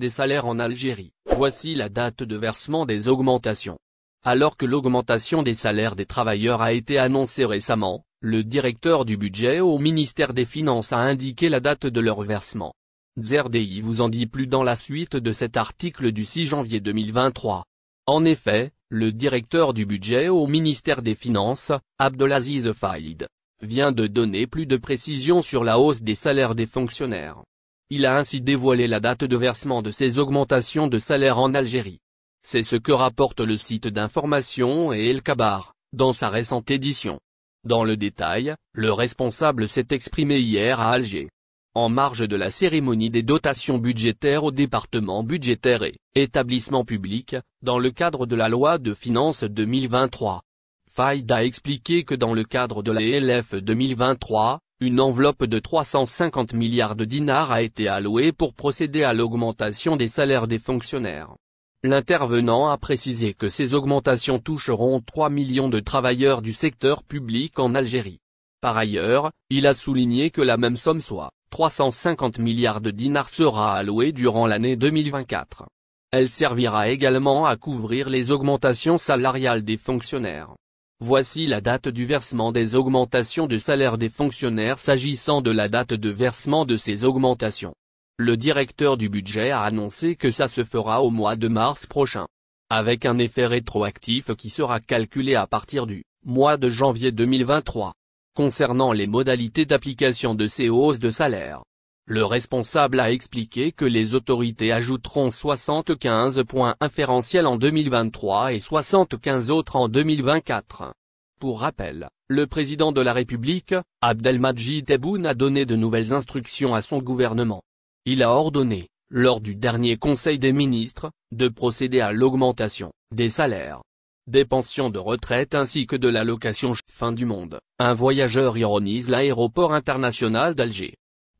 des salaires en Algérie. Voici la date de versement des augmentations. Alors que l'augmentation des salaires des travailleurs a été annoncée récemment, le directeur du budget au ministère des Finances a indiqué la date de leur versement. Zerdi vous en dit plus dans la suite de cet article du 6 janvier 2023. En effet, le directeur du budget au ministère des Finances, Abdelaziz Faïd, vient de donner plus de précisions sur la hausse des salaires des fonctionnaires. Il a ainsi dévoilé la date de versement de ces augmentations de salaire en Algérie. C'est ce que rapporte le site d'information et El Kabar, dans sa récente édition. Dans le détail, le responsable s'est exprimé hier à Alger. En marge de la cérémonie des dotations budgétaires au département budgétaire et établissement public, dans le cadre de la loi de finances 2023. Faïd a expliqué que dans le cadre de la 2023, une enveloppe de 350 milliards de dinars a été allouée pour procéder à l'augmentation des salaires des fonctionnaires. L'intervenant a précisé que ces augmentations toucheront 3 millions de travailleurs du secteur public en Algérie. Par ailleurs, il a souligné que la même somme soit 350 milliards de dinars sera allouée durant l'année 2024. Elle servira également à couvrir les augmentations salariales des fonctionnaires. Voici la date du versement des augmentations de salaire des fonctionnaires s'agissant de la date de versement de ces augmentations. Le directeur du budget a annoncé que ça se fera au mois de mars prochain. Avec un effet rétroactif qui sera calculé à partir du mois de janvier 2023. Concernant les modalités d'application de ces hausses de salaire, le responsable a expliqué que les autorités ajouteront 75 points inférentiels en 2023 et 75 autres en 2024. Pour rappel, le président de la République, Abdelmadjid Tebboune a donné de nouvelles instructions à son gouvernement. Il a ordonné, lors du dernier Conseil des ministres, de procéder à l'augmentation des salaires, des pensions de retraite ainsi que de l'allocation fin du monde. Un voyageur ironise l'aéroport international d'Alger.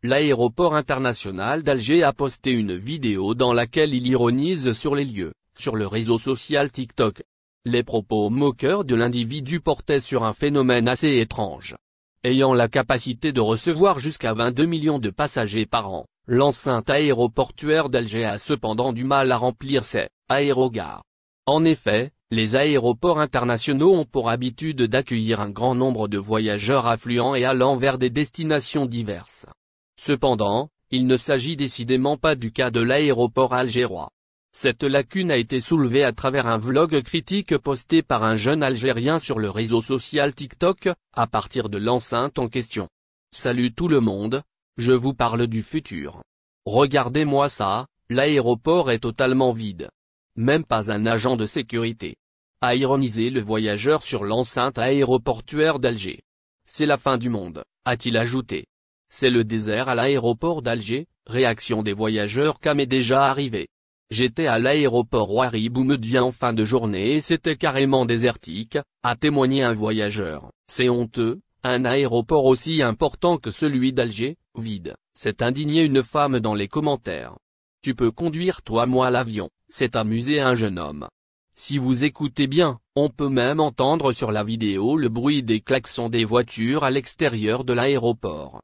L'aéroport international d'Alger a posté une vidéo dans laquelle il ironise sur les lieux, sur le réseau social TikTok. Les propos moqueurs de l'individu portaient sur un phénomène assez étrange. Ayant la capacité de recevoir jusqu'à 22 millions de passagers par an, l'enceinte aéroportuaire d'Alger a cependant du mal à remplir ses aérogares. En effet, les aéroports internationaux ont pour habitude d'accueillir un grand nombre de voyageurs affluents et allant vers des destinations diverses. Cependant, il ne s'agit décidément pas du cas de l'aéroport algérois. Cette lacune a été soulevée à travers un vlog critique posté par un jeune Algérien sur le réseau social TikTok, à partir de l'enceinte en question. Salut tout le monde, je vous parle du futur. Regardez-moi ça, l'aéroport est totalement vide. Même pas un agent de sécurité. A ironisé le voyageur sur l'enceinte aéroportuaire d'Alger. C'est la fin du monde, a-t-il ajouté. C'est le désert à l'aéroport d'Alger, réaction des voyageurs Cam est déjà arrivé. J'étais à l'aéroport me dit en fin de journée et c'était carrément désertique, a témoigné un voyageur. C'est honteux, un aéroport aussi important que celui d'Alger, vide, s'est indigné une femme dans les commentaires. Tu peux conduire toi moi l'avion, s'est amusé un jeune homme. Si vous écoutez bien, on peut même entendre sur la vidéo le bruit des klaxons des voitures à l'extérieur de l'aéroport.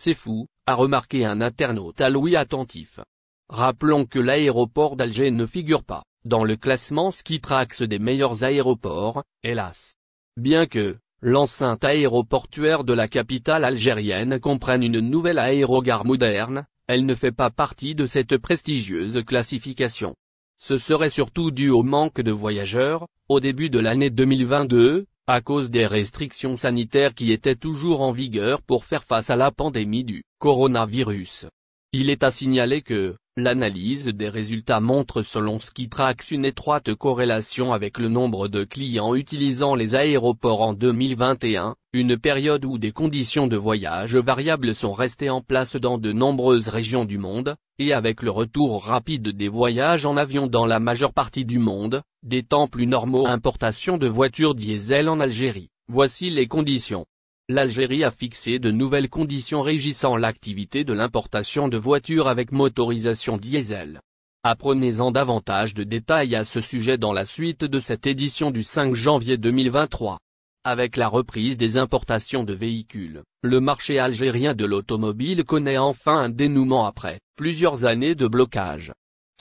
C'est fou, a remarqué un internaute à Louis attentif. Rappelons que l'aéroport d'Alger ne figure pas, dans le classement Skitrax des meilleurs aéroports, hélas. Bien que, l'enceinte aéroportuaire de la capitale algérienne comprenne une nouvelle aérogare moderne, elle ne fait pas partie de cette prestigieuse classification. Ce serait surtout dû au manque de voyageurs, au début de l'année 2022, à cause des restrictions sanitaires qui étaient toujours en vigueur pour faire face à la pandémie du coronavirus. Il est à signaler que, L'analyse des résultats montre selon Skitrax une étroite corrélation avec le nombre de clients utilisant les aéroports en 2021, une période où des conditions de voyage variables sont restées en place dans de nombreuses régions du monde, et avec le retour rapide des voyages en avion dans la majeure partie du monde, des temps plus normaux importation de voitures diesel en Algérie. Voici les conditions l'Algérie a fixé de nouvelles conditions régissant l'activité de l'importation de voitures avec motorisation diesel. Apprenez-en davantage de détails à ce sujet dans la suite de cette édition du 5 janvier 2023. Avec la reprise des importations de véhicules, le marché algérien de l'automobile connaît enfin un dénouement après plusieurs années de blocage.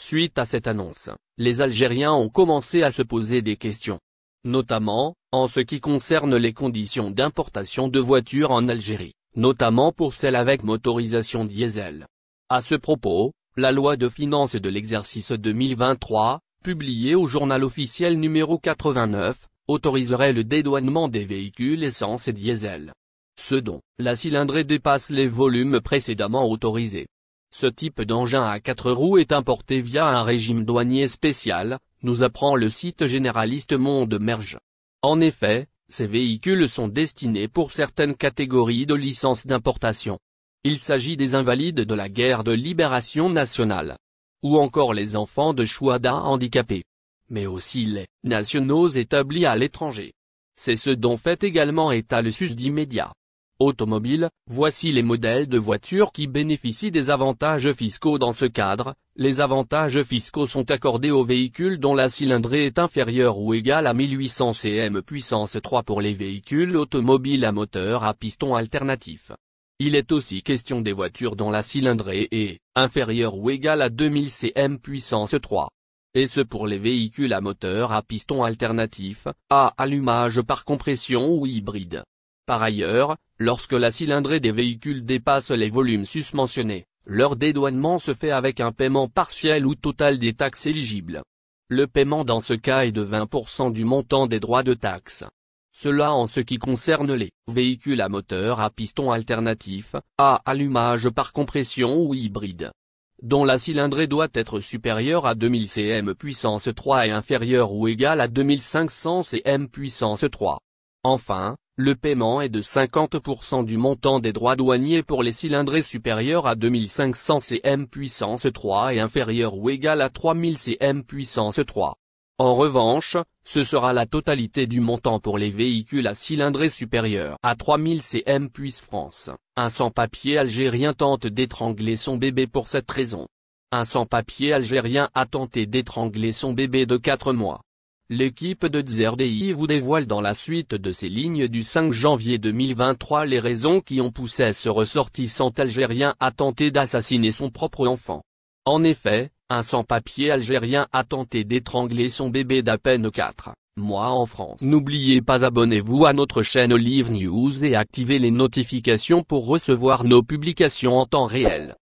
Suite à cette annonce, les Algériens ont commencé à se poser des questions. Notamment, en ce qui concerne les conditions d'importation de voitures en Algérie, notamment pour celles avec motorisation diesel. À ce propos, la loi de finances de l'exercice 2023, publiée au journal officiel numéro 89, autoriserait le dédouanement des véhicules essence et diesel. Ce dont, la cylindrée dépasse les volumes précédemment autorisés. Ce type d'engin à quatre roues est importé via un régime douanier spécial, nous apprend le site généraliste Monde Merge. En effet, ces véhicules sont destinés pour certaines catégories de licences d'importation. Il s'agit des invalides de la guerre de libération nationale. Ou encore les enfants de Chouada handicapés. Mais aussi les nationaux établis à l'étranger. C'est ce dont fait également état le susdit média automobile, voici les modèles de voitures qui bénéficient des avantages fiscaux dans ce cadre. Les avantages fiscaux sont accordés aux véhicules dont la cylindrée est inférieure ou égale à 1800 cm puissance 3 pour les véhicules automobiles à moteur à piston alternatif. Il est aussi question des voitures dont la cylindrée est inférieure ou égale à 2000 cm puissance 3 et ce pour les véhicules à moteur à piston alternatif, à allumage par compression ou hybride. Par ailleurs, lorsque la cylindrée des véhicules dépasse les volumes susmentionnés, leur dédouanement se fait avec un paiement partiel ou total des taxes éligibles. Le paiement dans ce cas est de 20% du montant des droits de taxe. Cela en ce qui concerne les véhicules à moteur à piston alternatif, à allumage par compression ou hybride dont la cylindrée doit être supérieure à 2000 cm puissance 3 et inférieure ou égale à 2500 cm puissance 3. Enfin, le paiement est de 50% du montant des droits douaniers pour les cylindrées supérieurs à 2500 cm puissance 3 et inférieures ou égal à 3000 cm puissance 3. En revanche, ce sera la totalité du montant pour les véhicules à cylindrés supérieurs à 3000 cm puissance France. Un sans-papier algérien tente d'étrangler son bébé pour cette raison. Un sans-papier algérien a tenté d'étrangler son bébé de 4 mois. L'équipe de ZRDI vous dévoile dans la suite de ces lignes du 5 janvier 2023 les raisons qui ont poussé ce ressortissant algérien à tenter d'assassiner son propre enfant. En effet, un sans-papier algérien a tenté d'étrangler son bébé d'à peine 4 mois en France. N'oubliez pas abonnez-vous à notre chaîne Olive News et activez les notifications pour recevoir nos publications en temps réel.